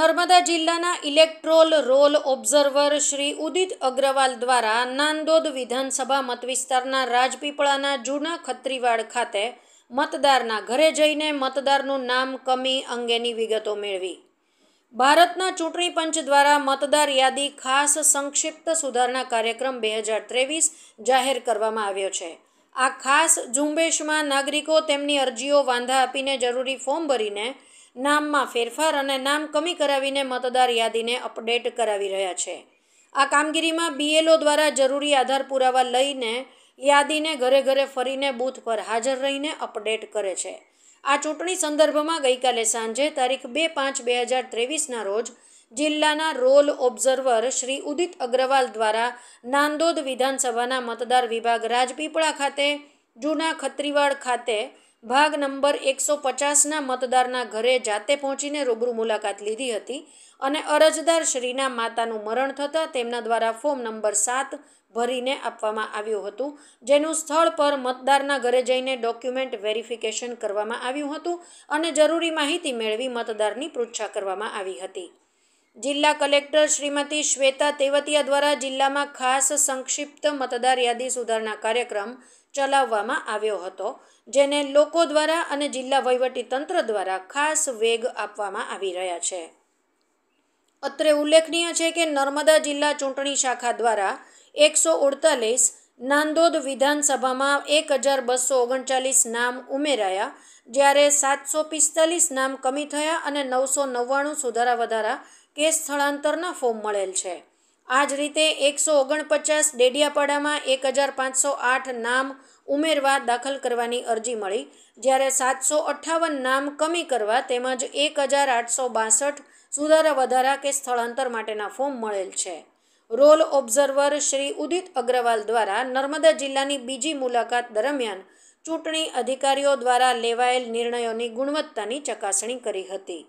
નર્મદા જિલ્લાના electoral roll observer Shri Udit Agrawal દ્વારા નાંદોદ વિધાનસભા મતવિસ્તારના રાજપીપળાના જૂના ખત્રીવાડ ખાતે મતદારના ઘરે જઈને મતદારનું નામ કમી અંગેની વિગતો મેળવી ભારતના ચૂંટણી પંચ દ્વારા મતદાર યાદી ખાસ સંક્ષિપ્ત સુધારણા કાર્યક્રમ બે હજાર ત્રેવીસ જાહેર કરવામાં આવ્યો છે આ ખાસ ઝુંબેશમાં નાગરિકો તેમની અરજીઓ વાંધા આપીને જરૂરી ફોર્મ ભરીને નામમાં ફેરફાર અને નામ કમી કરાવીને મતદાર યાદીને અપડેટ કરાવી રહ્યા છે આ કામગીરીમાં બીએલઓ દ્વારા જરૂરી આધાર પુરાવા લઈને યાદીને ઘરે ઘરે ફરીને બૂથ પર હાજર રહીને અપડેટ કરે છે આ ચૂંટણી સંદર્ભમાં ગઈકાલે સાંજે તારીખ બે પાંચ બે હજાર ત્રેવીસના રોજ જિલ્લાના રોલ ઓબ્ઝર્વર શ્રી ઉદિત અગ્રવાલ દ્વારા નાંદોદ વિધાનસભાના મતદાર વિભાગ રાજપીપળા ખાતે જૂના ખત્રીવાડ ખાતે ભાગ નંબર એકસો પચાસના મતદારના ઘરે જાતે પહોંચીને રૂબરૂ મુલાકાત લીધી હતી અને અરજદાર શ્રીના માતાનું મરણ થતાં તેમના દ્વારા ફોર્મ નંબર સાત ભરીને આપવામાં આવ્યું હતું જેનું સ્થળ પર મતદારના ઘરે જઈને ડોક્યુમેન્ટ વેરિફિકેશન કરવામાં આવ્યું હતું અને જરૂરી માહિતી મેળવી મતદારની પૃચ્છા કરવામાં આવી હતી જિલ્લા કલેક્ટર શ્રીમતી શ્વેતા તેવતિયા દ્વારા જિલ્લામાં ખાસ સંક્ષિપ્ત મતદાર યાદી સુધારણા કાર્યક્રમ ચલાવવામાં આવ્યો હતો જેને લોકો દ્વારા અને જિલ્લા તંત્ર દ્વારા ખાસ વેગ આપવામાં આવી રહ્યા છે અત્રે ઉલ્લેખનીય છે કે નર્મદા જિલ્લા ચૂંટણી શાખા દ્વારા એકસો અડતાલીસ નાંદોદ વિધાનસભામાં એક હજાર બસો ઓગણચાલીસ નામ ઉમેરાયા જ્યારે સાતસો પિસ્તાલીસ નામ કમી થયા અને નવસો નવ્વાણું સુધારા વધારા કે સ્થળાંતરના ફોર્મ મળેલ છે આ જ રીતે એકસો ઓગણપચાસ ડેડિયાપાડામાં એક હજાર પાંચસો આઠ નામ ઉમેરવા દાખલ કરવાની અરજી મળી જ્યારે સાતસો અઠ્ઠાવન નામ કમી કરવા તેમજ એક હજાર આઠસો બાસઠ સુધારા વધારા કે સ્થળાંતર માટેના ફોર્મ મળેલ છે રોલ ઓબ્ઝર્વર શ્રી ઉદિત અગ્રવાલ દ્વારા નર્મદા જિલ્લાની બીજી મુલાકાત દરમિયાન ચૂંટણી અધિકારીઓ દ્વારા લેવાયેલ નિર્ણયોની ગુણવત્તાની ચકાસણી કરી હતી